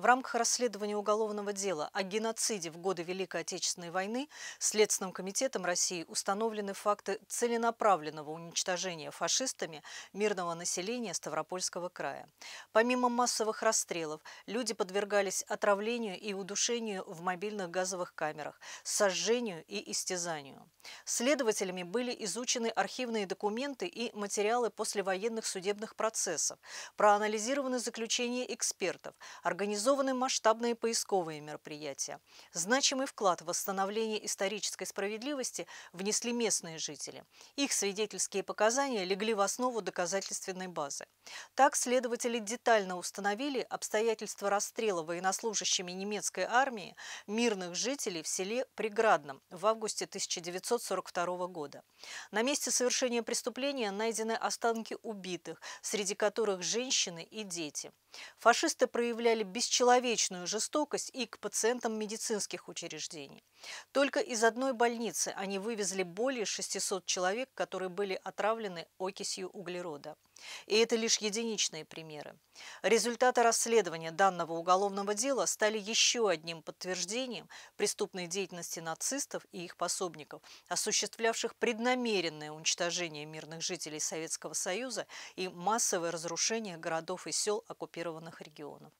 В рамках расследования уголовного дела о геноциде в годы Великой Отечественной войны Следственным комитетом России установлены факты целенаправленного уничтожения фашистами мирного населения Ставропольского края. Помимо массовых расстрелов, люди подвергались отравлению и удушению в мобильных газовых камерах, сожжению и истязанию. Следователями были изучены архивные документы и материалы послевоенных судебных процессов, проанализированы заключения экспертов, организованы Организованы масштабные поисковые мероприятия. Значимый вклад в восстановление исторической справедливости внесли местные жители. Их свидетельские показания легли в основу доказательственной базы. Так следователи детально установили обстоятельства расстрела военнослужащими немецкой армии мирных жителей в селе Преградном в августе 1942 года. На месте совершения преступления найдены останки убитых, среди которых женщины и дети. Фашисты проявляли бесчеловечную жестокость и к пациентам медицинских учреждений. Только из одной больницы они вывезли более 600 человек, которые были отравлены окисью углерода. И это лишь единичные примеры. Результаты расследования данного уголовного дела стали еще одним подтверждением преступной деятельности нацистов и их пособников, осуществлявших преднамеренное уничтожение мирных жителей Советского Союза и массовое разрушение городов и сел оккупированных регионов.